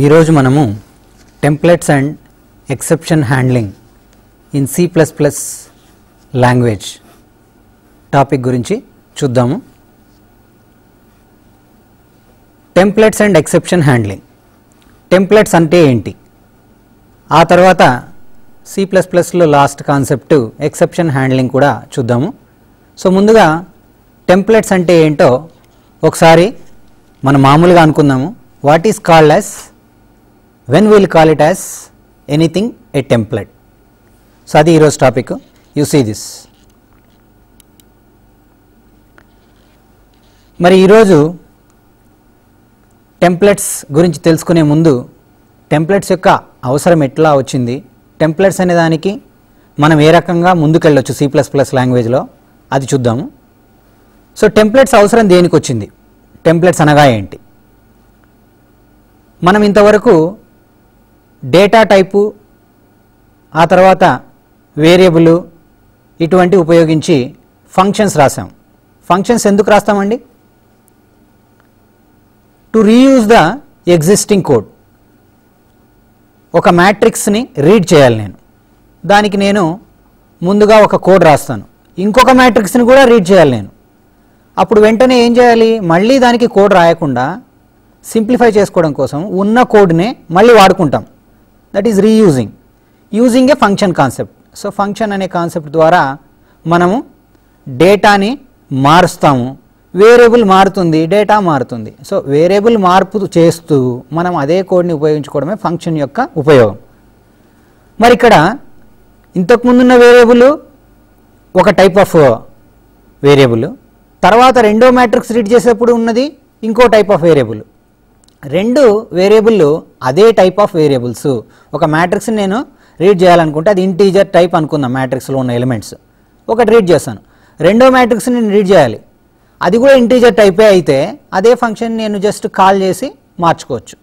ఈరోజు మనము templates and exception handling in C plus plus language topic గురించి చూద్దాము templates and exception handling templates అంటే ఏంటి ఆ తర్వాత సి ప్లస్ ప్లస్లో లాస్ట్ కాన్సెప్ట్ ఎక్సెప్షన్ హ్యాండ్లింగ్ కూడా చూద్దాము సో ముందుగా టెంప్లెట్స్ అంటే ఏంటో ఒకసారి మనం మామూలుగా అనుకుందాము what is called as when will call it as anything a template so అది ఈరోజు టాపిక్ యు సీ దిస్ మరి ఈరోజు టెంప్లెట్స్ గురించి తెలుసుకునే ముందు టెంప్లెట్స్ యొక్క అవసరం ఎట్లా వచ్చింది టెంప్లెట్స్ అనే దానికి మనం ఏ రకంగా ముందుకెళ్ళొచ్చు సి ప్లస్ ప్లస్ లాంగ్వేజ్లో అది చూద్దాము సో టెంప్లెట్స్ అవసరం దేనికి వచ్చింది టెంప్లెట్స్ అనగా ఏంటి మనం ఇంతవరకు డేటా టైపు ఆ తర్వాత వేరియబుల్ ఇటువంటి ఉపయోగించి ఫంక్షన్స్ రాసాం ఫంక్షన్స్ ఎందుకు రాస్తామండి to reuse the existing code ఒక మ్యాట్రిక్స్ని రీడ్ చేయాలి నేను దానికి నేను ముందుగా ఒక కోడ్ రాస్తాను ఇంకొక మ్యాట్రిక్స్ని కూడా రీడ్ చేయాలి నేను అప్పుడు వెంటనే ఏం చేయాలి మళ్ళీ దానికి కోడ్ రాయకుండా సింప్లిఫై చేసుకోవడం కోసం ఉన్న కోడ్నే మళ్ళీ వాడుకుంటాం that is reusing using a function concept so function అనే కాన్సెప్ట్ ద్వారా మనము డేటాని మారుస్తాము వేరియబుల్ మారుతుంది డేటా మారుతుంది సో వేరియబుల్ మార్పు చేస్తూ మనం అదే కోడ్ని ఉపయోగించుకోవడమే ఫంక్షన్ యొక్క ఉపయోగం మరి ఇక్కడ ఇంతకుముందున్న వేరియబుల్ ఒక టైప్ ఆఫ్ వేరియబుల్ తర్వాత రెండో మ్యాట్రిక్స్ రీడ్ చేసేప్పుడు ఉన్నది ఇంకో టైప్ ఆఫ్ వేరియబుల్ రెండు వేరియబుల్లు అదే టైప్ ఆఫ్ వేరియబుల్స్ ఒక మ్యాట్రిక్స్ని నేను రీడ్ చేయాలనుకుంటే అది ఇంటీజర్ టైప్ అనుకుందాం మ్యాట్రిక్స్లో ఉన్న ఎలిమెంట్స్ ఒకటి రీడ్ చేస్తాను రెండో మ్యాట్రిక్స్ని నేను రీడ్ చేయాలి అది కూడా ఇంటీజర్ టైపే అయితే అదే ఫంక్షన్ నేను జస్ట్ కాల్ చేసి మార్చుకోవచ్చు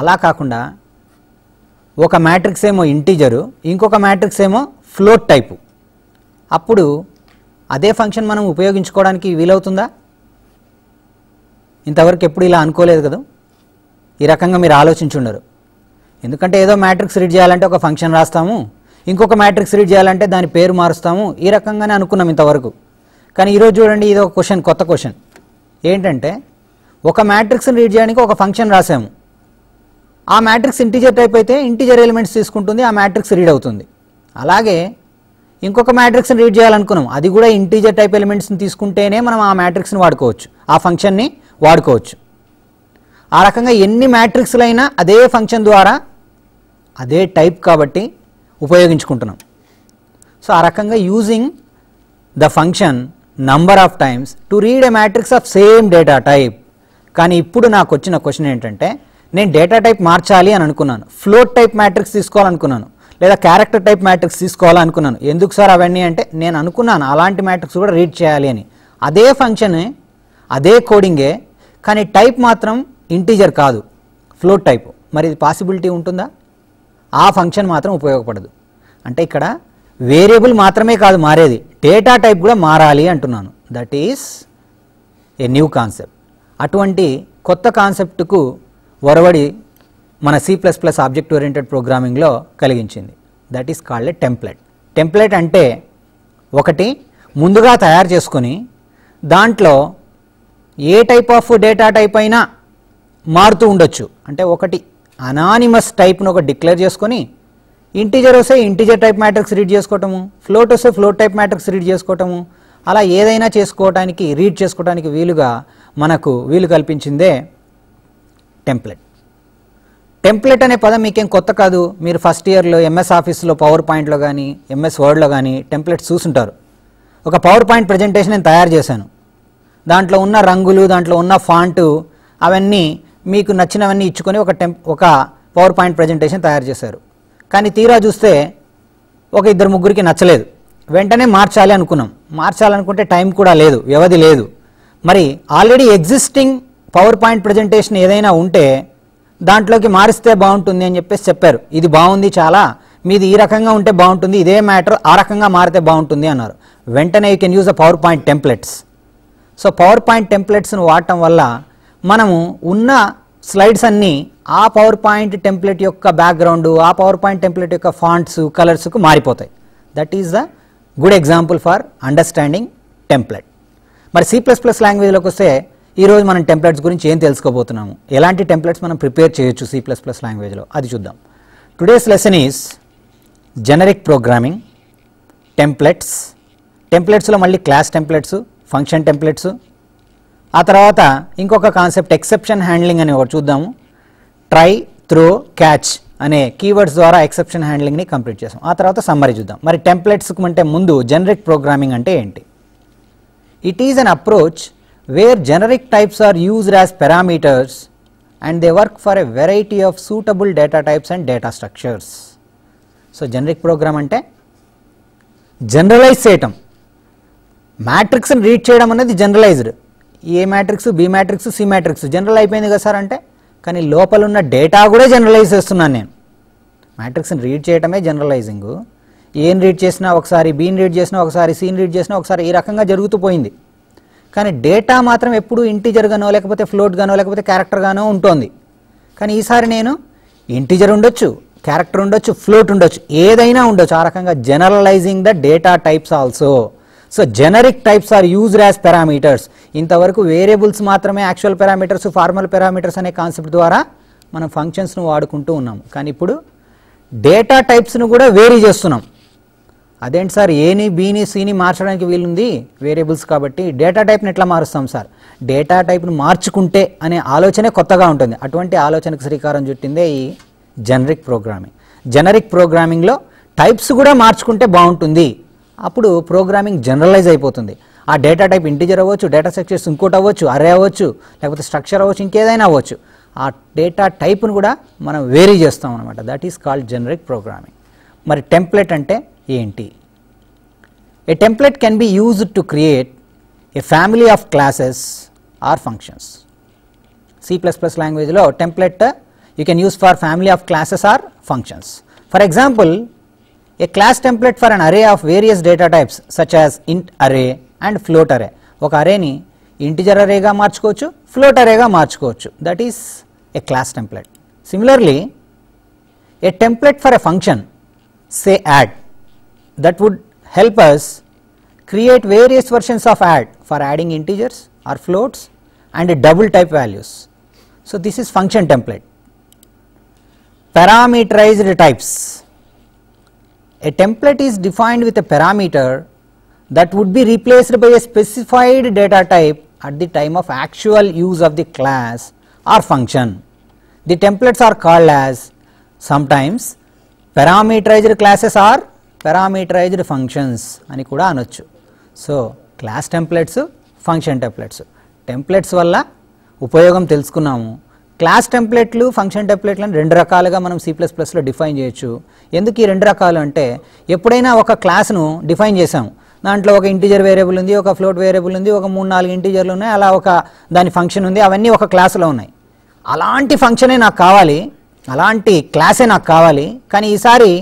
అలా కాకుండా ఒక మ్యాట్రిక్స్ ఏమో ఇంటీజరు ఇంకొక మ్యాట్రిక్స్ ఏమో ఫ్లోట్ టైపు అప్పుడు అదే ఫంక్షన్ మనం ఉపయోగించుకోవడానికి వీలవుతుందా ఇంతవరకు ఎప్పుడు ఇలా అనుకోలేదు కదా ఈ రకంగా మీరు ఆలోచించుండరు ఎందుకంటే ఏదో మ్యాట్రిక్స్ రీడ్ చేయాలంటే ఒక ఫంక్షన్ రాస్తాము ఇంకొక మ్యాట్రిక్స్ రీడ్ చేయాలంటే దాని పేరు మారుస్తాము ఈ రకంగానే అనుకున్నాం ఇంతవరకు కానీ ఈరోజు చూడండి ఇది ఒక క్వశ్చన్ కొత్త క్వశ్చన్ ఏంటంటే ఒక మ్యాట్రిక్స్ని రీడ్ చేయడానికి ఒక ఫంక్షన్ రాసాము ఆ మ్యాట్రిక్స్ ఇంటీజర్ టైప్ అయితే ఇంటీజర్ ఎలిమెంట్స్ తీసుకుంటుంది ఆ మ్యాట్రిక్స్ రీడ్ అవుతుంది అలాగే ఇంకొక మ్యాట్రిక్స్ని రీడ్ చేయాలనుకున్నాం అది కూడా ఇంటీజర్ టైప్ ఎలిమెంట్స్ని తీసుకుంటేనే మనం ఆ మ్యాట్రిక్స్ని వాడుకోవచ్చు ఆ ఫంక్షన్ని వాడుకోవచ్చు ఆ రకంగా ఎన్ని మ్యాట్రిక్స్లైనా అదే ఫంక్షన్ ద్వారా అదే టైప్ కాబట్టి ఉపయోగించుకుంటున్నాం సో ఆ రకంగా using the function number of times to read a matrix of same data type కానీ ఇప్పుడు నాకు వచ్చిన క్వశ్చన్ ఏంటంటే నేను డేటా టైప్ మార్చాలి అని అనుకున్నాను ఫ్లోట్ టైప్ మ్యాట్రిక్స్ తీసుకోవాలనుకున్నాను లేదా క్యారెక్టర్ టైప్ మ్యాట్రిక్స్ తీసుకోవాలనుకున్నాను ఎందుకు సార్ అవన్నీ అంటే నేను అనుకున్నాను అలాంటి మ్యాట్రిక్స్ కూడా రీడ్ చేయాలి అని అదే ఫంక్షన్ అదే కోడింగే కానీ టైప్ మాత్రం ఇంటీజర్ కాదు ఫ్లోట్ టైప్ మరి ఇది పాసిబిలిటీ ఉంటుందా ఆ ఫంక్షన్ మాత్రం ఉపయోగపడదు అంటే ఇక్కడ వేరియబుల్ మాత్రమే కాదు మారేది డేటా టైప్ కూడా మారాలి అంటున్నాను that is a new concept అటువంటి కొత్త కాన్సెప్ట్కు వరవడి మన C plus plus object oriented ప్రోగ్రామింగ్లో కలిగించింది that is called a template template అంటే ఒకటి ముందుగా తయారు చేసుకొని దాంట్లో ఏ టైప్ ఆఫ్ డేటా టైప్ అయినా మారుతూ ఉండొచ్చు అంటే ఒకటి అనానిమస్ టైప్ను ఒక డిక్లేర్ చేసుకొని ఇంటీజర్ వస్తే ఇంటీజర్ టైప్ మ్యాట్రిక్స్ రీడ్ చేసుకోవటము ఫ్లోట్ వస్తే ఫ్లోట్ టైప్ మ్యాట్రిక్స్ రీడ్ చేసుకోవటము అలా ఏదైనా చేసుకోవటానికి రీడ్ చేసుకోవడానికి వీలుగా మనకు వీలు కల్పించిందే టెంప్లెట్ టెంప్లెట్ అనే పదం మీకేం కొత్త కాదు మీరు ఫస్ట్ ఇయర్లో ఎంఎస్ ఆఫీస్లో పవర్ పాయింట్లో కానీ ఎంఎస్ వర్డ్లో కానీ టెంప్లెట్స్ చూసుంటారు ఒక పవర్ పాయింట్ ప్రజెంటేషన్ నేను తయారు చేశాను దాంట్లో ఉన్న రంగులు దాంట్లో ఉన్న ఫాంటు అవన్నీ మీకు నచ్చినవన్నీ ఇచ్చుకొని ఒక టెంప్ ఒక పవర్ పాయింట్ ప్రజెంటేషన్ తయారు చేశారు కానీ తీరా చూస్తే ఒక ఇద్దరు ముగ్గురికి నచ్చలేదు వెంటనే మార్చాలి అనుకున్నాం మార్చాలనుకుంటే టైం కూడా లేదు వ్యవధి లేదు మరి already existing PowerPoint presentation ఏదైనా ఉంటే దాంట్లోకి మారిస్తే బాగుంటుంది అని చెప్పేసి చెప్పారు ఇది బాగుంది చాలా మీది ఈ రకంగా ఉంటే బాగుంటుంది ఇదే మ్యాటర్ ఆ రకంగా మారితే బాగుంటుంది అన్నారు వెంటనే you can use a PowerPoint templates so PowerPoint టెంప్లెట్స్ను వాడటం వల్ల మనము ఉన్న స్లైడ్స్ అన్నీ ఆ పవర్ పాయింట్ టెంప్లెట్ యొక్క బ్యాక్గ్రౌండ్ ఆ పవర్ పాయింట్ టెంప్లెట్ యొక్క ఫాంట్స్ కలర్స్కు మారిపోతాయి that is the good example for understanding template మరి సి ప్లస్ ప్లస్ లాంగ్వేజ్లోకి వస్తే ఈరోజు మనం టెంప్లెట్స్ గురించి ఏం తెలుసుకోబోతున్నాము ఎలాంటి టెంప్లెట్స్ మనం ప్రిపేర్ చేయొచ్చు సి ప్లస్ ప్లస్ లాంగ్వేజ్లో అది చూద్దాం today's lesson is generic programming templates టెంప్లెట్స్లో మళ్ళీ క్లాస్ టెంప్లెట్స్ ఫంక్షన్ టెంప్లెట్స్ ఆ తర్వాత ఇంకొక కాన్సెప్ట్ ఎక్సెప్షన్ హ్యాండ్లింగ్ అని ఒకటి చూద్దాము ట్రై త్రో క్యాచ్ అనే కీవర్డ్స్ ద్వారా ఎక్సెప్షన్ హ్యాండ్లింగ్ని కంప్లీట్ చేసాం ఆ తర్వాత సమ్మరీ చూద్దాం మరి టెంప్లెట్స్కి అంటే ముందు జనరిక్ ప్రోగ్రామింగ్ అంటే ఏంటి it is an approach where generic types are used as parameters and they work for a variety of suitable data types and data structures so generic program అంటే జనరలైజ్ చేయటం మ్యాట్రిక్స్ని read చేయడం అనేది generalized A matrix B matrix C matrix general అయిపోయింది కదా sir అంటే కానీ లోపల ఉన్న డేటా కూడా జనరలైజ్ చేస్తున్నాను నేను మ్యాట్రిక్స్ని రీడ్ చేయటమే జనరలైజింగ్ ఏం రీడ్ చేసినా ఒకసారి బీని రీడ్ చేసినా ఒకసారి సీని రీడ్ చేసినా ఒకసారి ఈ రకంగా జరుగుతూ పోయింది కానీ డేటా మాత్రం ఎప్పుడు ఇంటీజర్గానో గానో లేకపోతే ఫ్లోట్ గానో లేకపోతే క్యారెక్టర్ గానో ఉంటుంది కానీ ఈసారి నేను ఇంటిజర్ ఉండొచ్చు క్యారెక్టర్ ఉండొచ్చు ఫ్లోట్ ఉండొచ్చు ఏదైనా ఉండొచ్చు ఆ రకంగా generalizing the data types also so generic types are use as parameters ఇంతవరకు వేరియబుల్స్ మాత్రమే యాక్చువల్ పారామీటర్స్ ఫార్మల్ పారామీటర్స్ అనే కాన్సెప్ట్ ద్వారా మనం ఫంక్షన్స్ను వాడుకుంటూ ఉన్నాం కానీ ఇప్పుడు డేటా టైప్స్ను కూడా వేరీ చేస్తున్నాం అదేంటి సార్ ఏని బీని సిని మార్చడానికి వీలుంది వేరియబుల్స్ కాబట్టి డేటా టైప్ని ఎట్లా మారుస్తాం సార్ డేటా టైప్ను మార్చుకుంటే అనే ఆలోచనే కొత్తగా ఉంటుంది అటువంటి ఆలోచనకు శ్రీకారం చుట్టిందే ఈ జనరిక్ ప్రోగ్రామింగ్ జనరిక్ ప్రోగ్రామింగ్లో టైప్స్ కూడా మార్చుకుంటే బాగుంటుంది అప్పుడు ప్రోగ్రామింగ్ జనరలైజ్ అయిపోతుంది ఆ డేటా టైప్ ఇంటిజర్ అవ్వచ్చు డేటా స్ట్రక్చర్స్ ఇంకోటి అవ్వచ్చు అరే అవ్వచ్చు లేకపోతే స్ట్రక్చర్ అవ్వచ్చు ఇంకేదైనా అవ్వచ్చు ఆ డేటా టైప్ను కూడా మనం వేరీ చేస్తాం అనమాట that is called generic programming మరి టెంప్లెట్ అంటే ఏంటి a template can be used to create a family of classes or functions C plus plus లాంగ్వేజ్లో template you can use for family of classes or functions for example A class template for an array of various data types such as int array and float array. One integer array ga march kochu, float array ga That is a class template. Similarly, a template for a function say add that would help us create various versions of add for adding integers or floats and double type values. So, this is function template. Parameterized types a template is defined with a parameter that would be replaced by a specified data type at the time of actual use of the class or function. The templates are called as sometimes parameterized classes or parameterized functions అని కూడా అనొచ్చు so templates, templates function Templates templates వల్ల ఉపయోగం class టెంప్లెట్లు function టెంప్లెట్లు అని రెండు రకాలుగా మనం C plus ప్లస్లో డిఫైన్ చేయొచ్చు ఎందుకు ఈ రెండు రకాలు అంటే ఎప్పుడైనా ఒక క్లాస్ను డిఫైన్ చేసాం దాంట్లో ఒక ఇంటీజర్ వేరియబుల్ ఉంది ఒక ఫ్లోట్ వేరియబుల్ ఉంది ఒక మూడు నాలుగు ఇంటీజర్లు ఉన్నాయి అలా ఒక దాని ఫంక్షన్ ఉంది అవన్నీ ఒక క్లాస్లో ఉన్నాయి అలాంటి ఫంక్షనే నాకు కావాలి అలాంటి క్లాసే నాకు కావాలి కానీ ఈసారి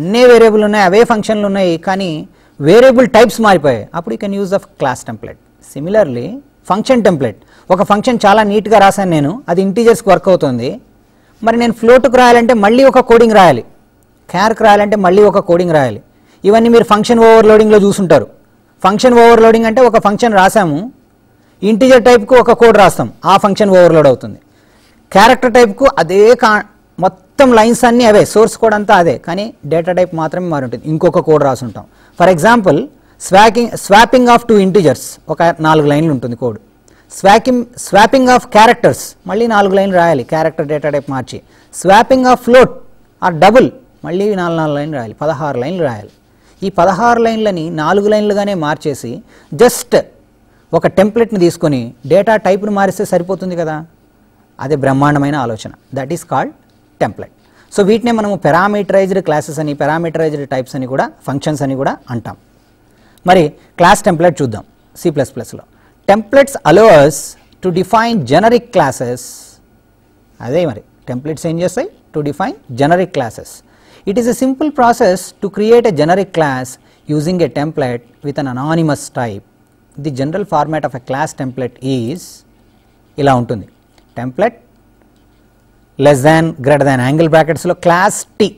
అన్నే వేరియబుల్ ఉన్నాయి అవే ఫంక్షన్లు ఉన్నాయి కానీ వేరియబుల్ టైప్స్ మారిపోయాయి అప్పుడు you can use of class template similarly function template ఒక ఫంక్షన్ చాలా నీట్గా రాశాను నేను అది ఇంటీజర్స్కి వర్క్ అవుతుంది మరి నేను ఫ్లోట్కి రాయాలంటే మళ్ళీ ఒక కోడింగ్ రాయాలి క్యార్కి రాయాలంటే మళ్ళీ ఒక కోడింగ్ రాయాలి ఇవన్నీ మీరు ఫంక్షన్ ఓవర్లోడింగ్లో చూసుంటారు ఫంక్షన్ ఓవర్లోడింగ్ అంటే ఒక ఫంక్షన్ రాసాము ఇంటీజర్ టైప్కు ఒక కోడ్ రాస్తాం ఆ ఫంక్షన్ ఓవర్లోడ్ అవుతుంది క్యారెక్టర్ టైప్కు అదే కా మొత్తం లైన్స్ అన్నీ అవే సోర్స్ కోడ్ అంతా అదే కానీ డేటా టైప్ మాత్రమే మారి ఉంటుంది ఇంకొక కోడ్ రాసుంటాం for example swacking swapping of two integers ఒక నాలుగు లైన్లు ఉంటుంది code swacking swapping of characters మళ్ళీ నాలుగు లైన్లు రాయాలి క్యారెక్టర్ డేటా టైప్ మార్చి swapping of float or double మళ్ళీ నాలుగు నాలుగు లైన్లు రాయాలి పదహారు లైన్లు రాయాలి ఈ పదహారు లైన్లని నాలుగు లైన్లుగానే మార్చేసి జస్ట్ ఒక టెంప్లెట్ని తీసుకొని డేటా టైప్ను మారిస్తే సరిపోతుంది కదా అదే బ్రహ్మాండమైన ఆలోచన that is called template so వీటినే మనము పెరామీటరైజ్డ్ క్లాసెస్ అని పెరామీటరైజ్డ్ టైప్స్ అని కూడా ఫంక్షన్స్ అని కూడా అంటాం మరి క్లాస్ టెంప్లెట్ చూద్దాం సి ప్లస్ ప్లస్లో templates allows to define generic classes అదే మరి టెంప్లెట్స్ ఏం చేస్తాయి to define generic classes it is a simple process to create a generic class using a template with an anonymous type the general format of a class template is ఇలా ఉంటుంది template less than greater than angle బ్రాకెట్స్లో class T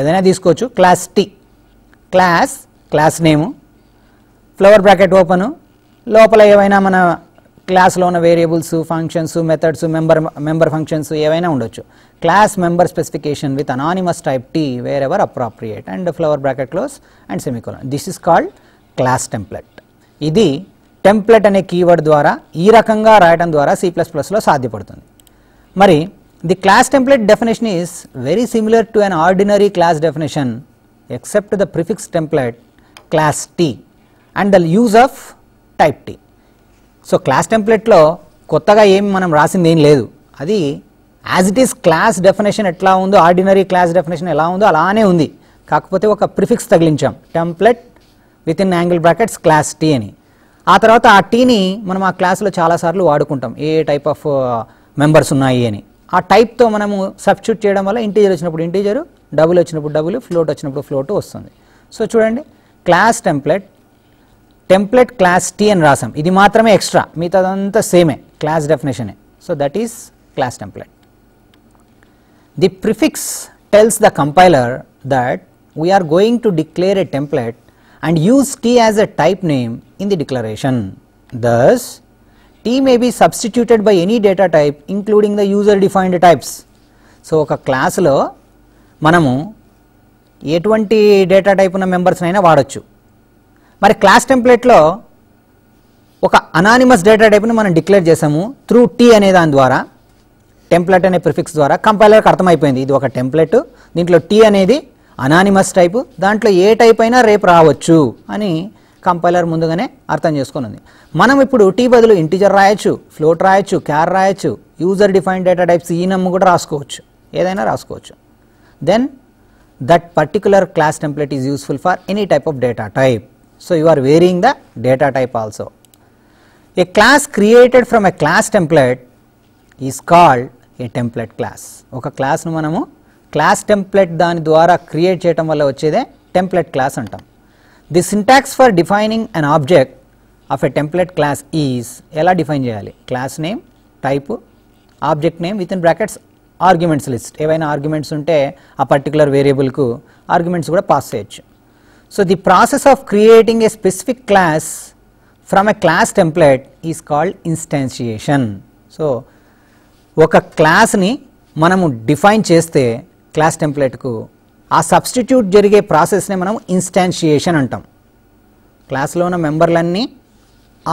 ఏదైనా తీసుకోవచ్చు class T class class name flower bracket open लोपले एवैना मन class लोन variables functions methods member member functions एवैना उन्डोच्चु class member specification with anonymous type t wherever appropriate and the flower bracket close and semicolon this is called class template idi template ane keyword dwara ee rakamga raayadam dwara c++ lo saadhyapadutundi mari the class template definition is very similar to an ordinary class definition except the prefix template class t and the use of type T so class టెంప్లెట్లో కొత్తగా ఏమి మనం రాసింది ఏం లేదు అది as it is class definition ఎట్లా ఉందో ఆర్డినరీ క్లాస్ డెఫినేషన్ ఎలా ఉందో అలానే ఉంది కాకపోతే ఒక ప్రిఫిక్స్ తగిలించాం template within angle brackets class T అని ఆ తర్వాత ఆ టీని మనం ఆ క్లాస్లో చాలాసార్లు వాడుకుంటాం ఏ టైప్ ఆఫ్ మెంబర్స్ ఉన్నాయి అని ఆ టైప్తో మనము సబ్స్టిట్యూట్ చేయడం వల్ల ఇంటీజర్ వచ్చినప్పుడు ఇంటీజర్ డబుల్ వచ్చినప్పుడు డబుల్ ఫ్లోట్ వచ్చినప్పుడు ఫ్లోట్ వస్తుంది సో చూడండి class template template class T and Rasam. This is the extra. This is the same class definition. So, that is class template. The prefix tells the compiler that we are going to declare a template and use T as a type name in the declaration. Thus, T may be substituted by any data type including the user defined types. So, a class lo manamu twenty data type na members naina vadachu. Na మరి class టెంప్లెట్లో ఒక anonymous data టైప్ని మనం declare చేసాము through tea అనే దాని ద్వారా template అనే prefix ద్వారా కంపైలర్కి అర్థమైపోయింది ఇది ఒక టెంప్లెట్ దీంట్లో టీ అనేది అనానిమస్ టైపు దాంట్లో ఏ టైప్ అయినా రేపు రావచ్చు అని కంపైలర్ ముందుగానే అర్థం చేసుకుని ఉంది మనం ఇప్పుడు టీ బదులు ఇంటిజర్ రాయొచ్చు ఫ్లోట్ రాయొచ్చు క్యార్ రాయొచ్చు user define data types enum కూడా రాసుకోవచ్చు ఏదైనా రాసుకోవచ్చు then that particular class template is useful for any type of data type So, you are varying the data type also. A class created from a class template is called a template class ఒక క్లాస్ను మనము class template దాని ద్వారా create చేయటం వల్ల వచ్చేదే template class అంటాం the syntax for defining an object of a template class is ఎలా డిఫైన్ చేయాలి class name type object name within brackets arguments list ఏవైనా ఆర్గ్యుమెంట్స్ ఉంటే ఆ పర్టికులర్ వేరియబుల్కు ఆర్గ్యుమెంట్స్ కూడా పాస్ చేయొచ్చు So, the process of creating a specific class from a class template is called instantiation. So, ఒక క్లాస్ని మనము define చేస్తే class టెంప్లెట్కు ఆ సబ్స్టిట్యూట్ జరిగే ప్రాసెస్ని మనం ఇన్స్టాన్షియేషన్ అంటాం క్లాస్లో ఉన్న మెంబర్లన్నీ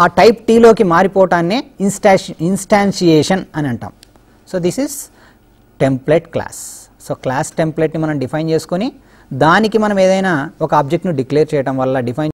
ఆ టైప్ టీలోకి మారిపోవటాన్నే ఇన్స్టాష్ ఇన్స్టాన్షియేషన్ అని అంటాం so this is template class so class టెంప్లెట్ని మనం డిఫైన్ చేసుకొని దానికి మనం ఏదైనా ఒక ఆబ్జెక్ట్ను డిక్లేర్ చేయడం వల్ల డిఫైన్